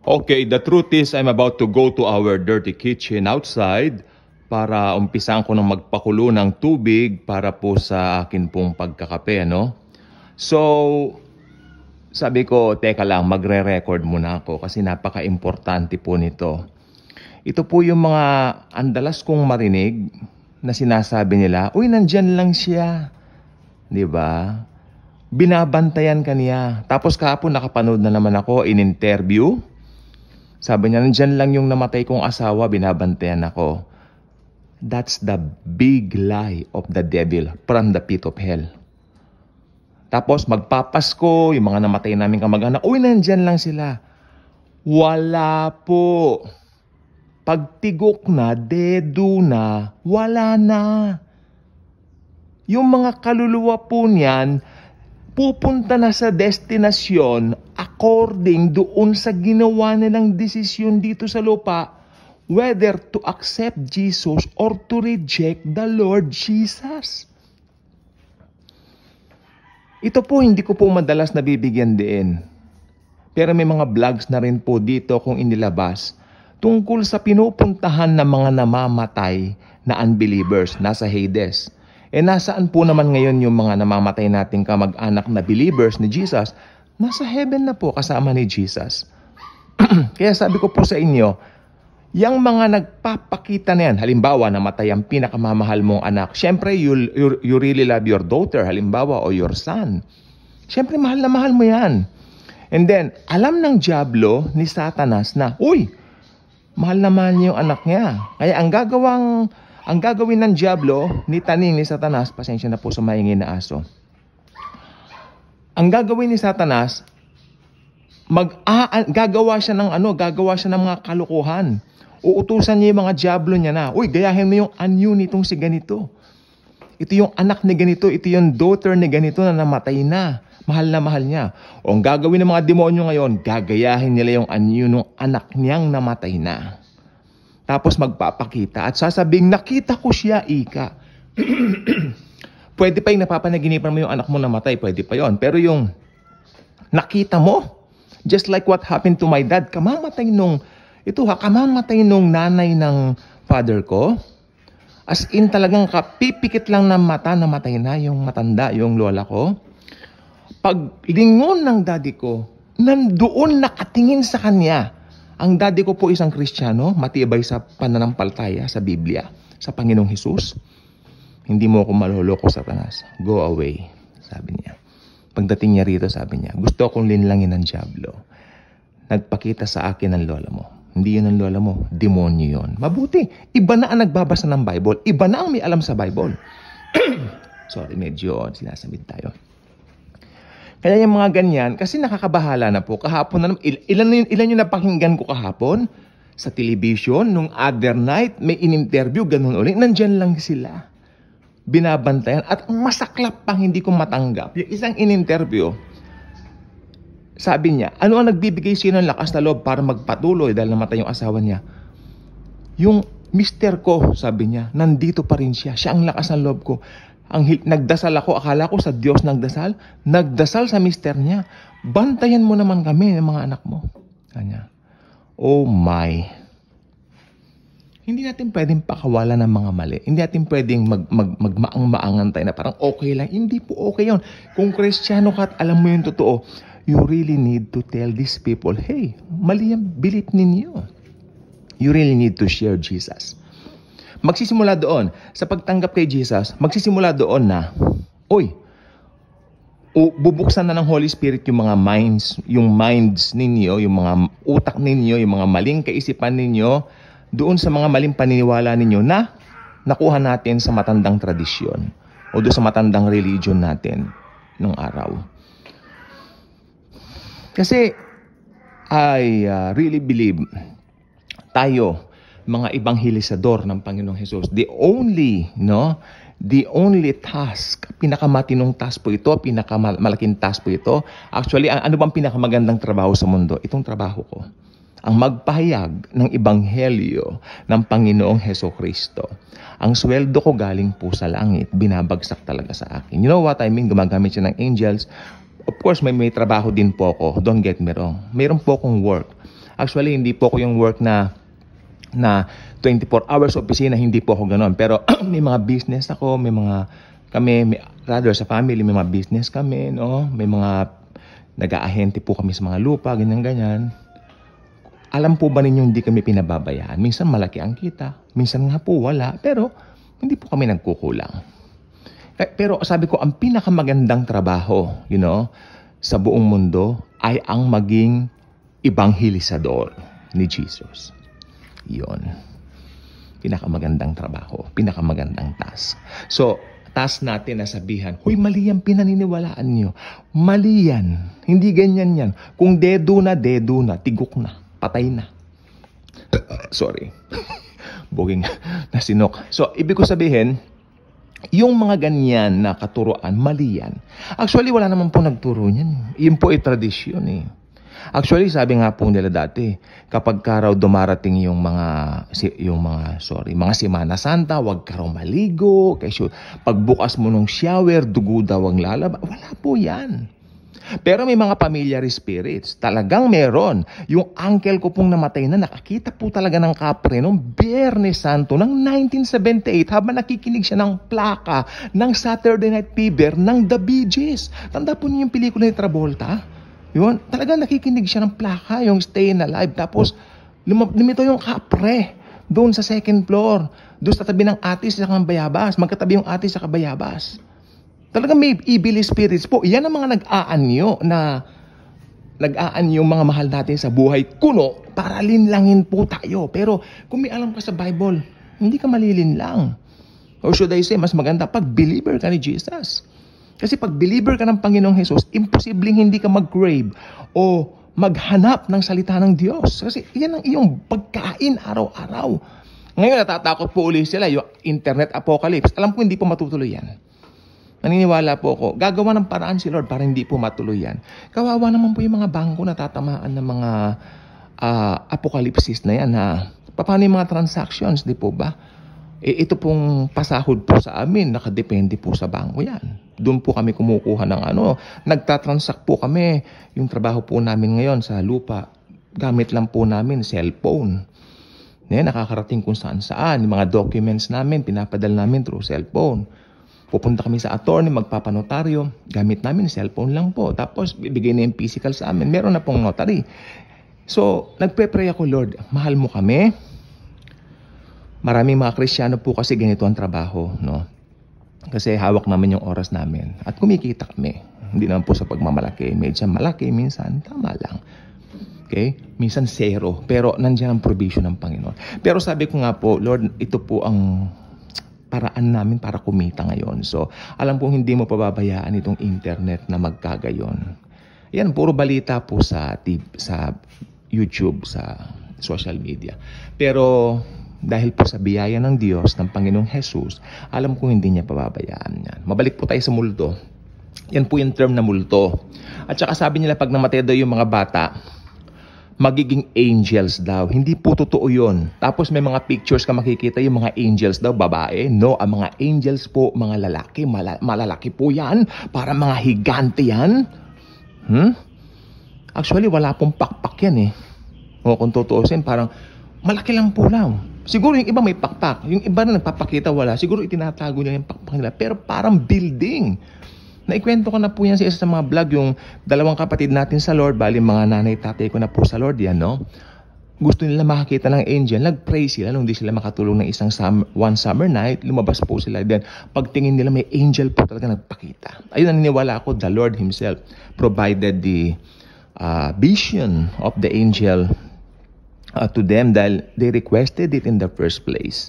Okay, the truth is I'm about to go to our dirty kitchen outside para umpisan ko ng magpakulo ng tubig para po sa akin pong pagkakape, ano? So, sabi ko, teka lang, magre-record muna ako kasi napaka-importante po nito. Ito po yung mga andalas kong marinig na sinasabi nila, uy, nandyan lang siya. ba? Diba? Binabantayan kaniya. Tapos kahapon nakapanood na naman ako in interview sabi niya, nandyan lang yung namatay kong asawa, binabantayan ako. That's the big lie of the devil from the pit of hell. Tapos magpapasko, yung mga namatay namin kamag-anak, uy, nandyan lang sila. Wala po. Pagtigok na, dedo na, wala na. Yung mga kaluluwa po niyan, pupunta na sa destinasyon according doon sa ginawa nilang desisyon dito sa lupa whether to accept Jesus or to reject the Lord Jesus. Ito po hindi ko po madalas nabibigyan din. Pero may mga vlogs na rin po dito kung inilabas tungkol sa pinupuntahan ng mga namamatay na unbelievers nasa Hades. E nasaan po naman ngayon yung mga namamatay nating kamag-anak na believers ni Jesus nasa heaven na po kasama ni Jesus. Kaya sabi ko po sa inyo, yung mga nagpapakita na yan, halimbawa namatay ang pinakamamahal mong anak, syempre you, you, you really love your daughter, halimbawa, o your son. Syempre mahal na mahal mo yan. And then, alam ng Diablo ni Satanas na, Uy, mahal na mahal niya yung anak niya. Kaya ang gagawang, ang gagawin ng Diablo ni Taning ni Satanas, pasensya na po sa maingin na aso ang gagawin ni Satanas, mag ah, gagawa siya ng ano, gagawa siya ng mga kalukuhan. Uutusan niya yung mga diablo niya na, uy, gayahin mo yung anyo nitong si ganito. Ito yung anak ni ganito, ito yung daughter ni ganito na namatay na. Mahal na mahal niya. O ang gagawin ng mga demonyo ngayon, gagayahin nila yung anyo ng anak niyang namatay na. Tapos magpapakita at sasabing, nakita ko siya, Ika. pwede pa yung napapanaginipan mo yung anak mo namatay, pwede pa yon. Pero yung nakita mo, just like what happened to my dad, kamamatay nung, ito ha, kamamatay nung nanay ng father ko, as in talagang kapipikit lang ng mata, namatay na yung matanda, yung lola ko. Paglingon ng daddy ko, nandoon nakatingin sa kanya. Ang daddy ko po isang kristyano, matibay sa pananampalataya sa Biblia, sa Panginoong Hesus. Hindi mo ako maloloko, Satanas. Go away, sabi niya. Pagdating niya rito, sabi niya, gusto akong linlangin ng Diablo. Nagpakita sa akin ng lola mo. Hindi yun ang lola mo, demonyo yun. Mabuti, iba na ang nagbabasa ng Bible, iba na ang may alam sa Bible. Sorry, medyo sinasamid tayo. Kaya yung mga ganyan, kasi nakakabahala na po. Kahapon na naman, il- ilan, yun, ilan yung napakinggan ko kahapon? Sa television, nung other night, may in-interview, ganun ulit. Nandyan lang sila binabantayan. At ang masaklap pang hindi ko matanggap, yung isang in-interview, sabi niya, ano ang nagbibigay sino ng lakas na loob para magpatuloy dahil namatay yung asawa niya? Yung mister ko, sabi niya, nandito pa rin siya. Siya ang lakas ng loob ko. Ang nagdasal ako, akala ko sa Diyos nagdasal, nagdasal sa mister niya. Bantayan mo naman kami ng mga anak mo. Kanya. Oh my hindi natin pwedeng pakawala ng mga mali. Hindi natin pwedeng mag, mag, magmaang-maangan tayo na parang okay lang. Hindi po okay yon. Kung kristyano ka at alam mo yung totoo, you really need to tell these people, hey, mali ang bilip ninyo. You really need to share Jesus. Magsisimula doon, sa pagtanggap kay Jesus, magsisimula doon na, oy, o bubuksan na ng Holy Spirit yung mga minds, yung minds ninyo, yung mga utak ninyo, yung mga maling kaisipan ninyo, doon sa mga maling paniniwala ninyo na nakuha natin sa matandang tradisyon o doon sa matandang religion natin nung araw. Kasi I uh, really believe tayo mga ibanghelisador ng Panginoong Hesus. The only, no? The only task, pinakamatinong task po ito, pinakamalaking task po ito. Actually, ano bang pinakamagandang trabaho sa mundo? Itong trabaho ko ang magpahayag ng Ibanghelyo ng Panginoong Heso Kristo. Ang sweldo ko galing po sa langit, binabagsak talaga sa akin. You know what I mean? Gumagamit siya ng angels. Of course, may, may trabaho din po ako. Don't get me wrong. Mayroon po akong work. Actually, hindi po ako yung work na na 24 hours opisina, hindi po ako ganoon. Pero may mga business ako, may mga kami, may, rather sa family, may mga business kami, no? May mga nag-aahente po kami sa mga lupa, ganyan-ganyan. Alam po ba ninyo hindi kami pinababayaan? Minsan malaki ang kita, minsan nga po wala, pero hindi po kami nagkukulang. Eh, pero sabi ko, ang pinakamagandang trabaho, you know, sa buong mundo ay ang maging ibanghilisador ni Jesus. Yun. Pinakamagandang trabaho, pinakamagandang task. So, task natin na sabihan, Huy, mali yan pinaniniwalaan nyo. Mali yan. Hindi ganyan yan. Kung dedo na, dedo na, tigok na patay na. Sorry. Buging na sinok. So, ibig ko sabihin, yung mga ganyan na katuroan, mali yan. Actually, wala naman po nagturo niyan. Yun po ay tradisyon eh. Actually, sabi nga po nila dati, kapag ka raw dumarating yung mga yung mga sorry, mga Semana Santa, wag ka raw maligo, kasi pagbukas mo ng shower, dugo daw ang lalaba. Wala po 'yan. Pero may mga familiar spirits. Talagang meron. Yung uncle ko pong namatay na nakakita po talaga ng kapre noong Biyernes Santo ng 1978 habang nakikinig siya ng plaka ng Saturday Night Fever ng The Bee Gees. Tanda po niyo yung pelikula ni Travolta? Yun, talagang nakikinig siya ng plaka, yung Stayin' Alive. Tapos, lumito yung kapre doon sa second floor. Doon sa tabi ng atis sa bayabas. Magkatabi yung atis sa kabayabas. Talaga may evil spirits po. Yan ang mga nag-aanyo na nag-aan mga mahal natin sa buhay kuno para linlangin po tayo. Pero kung may alam ka sa Bible, hindi ka malilinlang. Or should I say, mas maganda pag believer ka ni Jesus. Kasi pag believer ka ng Panginoong Jesus, imposibleng hindi ka mag-grave o maghanap ng salita ng Diyos. Kasi yan ang iyong pagkain araw-araw. Ngayon, natatakot po ulit sila yung internet apocalypse. Alam ko hindi po matutuloy yan. Naniniwala po ako, gagawa ng paraan si Lord para hindi po matuloy yan. Kawawa naman po yung mga bangko na tatamaan ng mga uh, apokalipsis na yan. Ha? Paano yung mga transactions, di po ba? E, ito pong pasahod po sa amin, nakadepende po sa bangko yan. Doon po kami kumukuha ng ano. Nagtatransact po kami yung trabaho po namin ngayon sa lupa. Gamit lang po namin cellphone. Yan, nakakarating kung saan saan. Yung mga documents namin, pinapadal namin through cellphone. Pupunta kami sa attorney, magpapanotaryo. Gamit namin cellphone lang po. Tapos bibigay na yung physical sa amin. Meron na pong notary. So, nagpe-pray ako, Lord, mahal mo kami. Maraming mga Kristiyano po kasi ganito ang trabaho, no? Kasi hawak namin yung oras namin. At kumikita kami. Hindi naman po sa pagmamalaki. Medyo malaki, minsan tama lang. Okay? Minsan zero. Pero nandiyan ang provision ng Panginoon. Pero sabi ko nga po, Lord, ito po ang paraan namin para kumita ngayon. So, alam kong hindi mo pababayaan itong internet na magkagayon. Yan, puro balita po sa, sa YouTube, sa social media. Pero dahil po sa biyaya ng Diyos, ng Panginoong Jesus, alam kong hindi niya pababayaan yan. Mabalik po tayo sa multo. Yan po yung term na multo. At saka sabi nila pag namatay daw yung mga bata, magiging angels daw. Hindi po totoo yon. Tapos may mga pictures ka makikita yung mga angels daw, babae. No, ang mga angels po, mga lalaki. Mala- malalaki po yan. Para mga higante yan. Hmm? Actually, wala pong pakpak yan eh. O kung tutuusin, parang malaki lang po lang. Siguro yung iba may pakpak. Yung iba na nagpapakita wala. Siguro itinatago niya yung pakpak nila. Pero parang building. Naikwento ko na po yan sa isa sa mga vlog, yung dalawang kapatid natin sa Lord, bali mga nanay tatay ko na po sa Lord yan, no? Gusto nila makakita ng angel, nag-pray sila nung di sila makatulong ng isang summer, one summer night, lumabas po sila. Then, pagtingin nila may angel po talaga nagpakita. Ayun, naniniwala ako, the Lord Himself provided the uh, vision of the angel uh, to them dahil they requested it in the first place.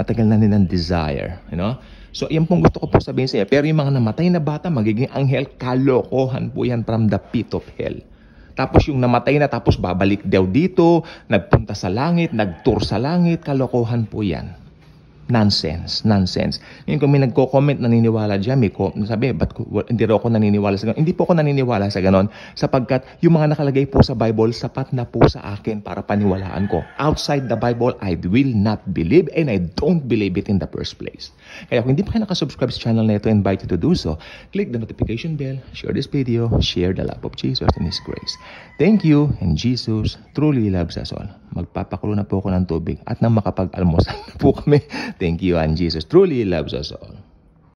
Matagal na nilang desire, you know? So, yan pong gusto ko po sabihin sa inyo. Pero yung mga namatay na bata, magiging anghel, kalokohan po yan from the pit of hell. Tapos yung namatay na tapos babalik daw dito, nagpunta sa langit, nagtur sa langit, kalokohan po yan nonsense, nonsense. Ngayon kung may nagko-comment naniniwala diyan, may ko, sabi, but hindi raw ako naniniwala sa ganun. Hindi po ako naniniwala sa ganun sapagkat yung mga nakalagay po sa Bible sapat na po sa akin para paniwalaan ko. Outside the Bible, I will not believe and I don't believe it in the first place. Kaya kung hindi pa kayo nakasubscribe sa channel na ito, invite you to do so. Click the notification bell, share this video, share the love of Jesus and His grace. Thank you and Jesus truly loves us all. Magpapakulo na po ako ng tubig at nang makapag-almusal na po kami Thank you, and Jesus truly loves us all.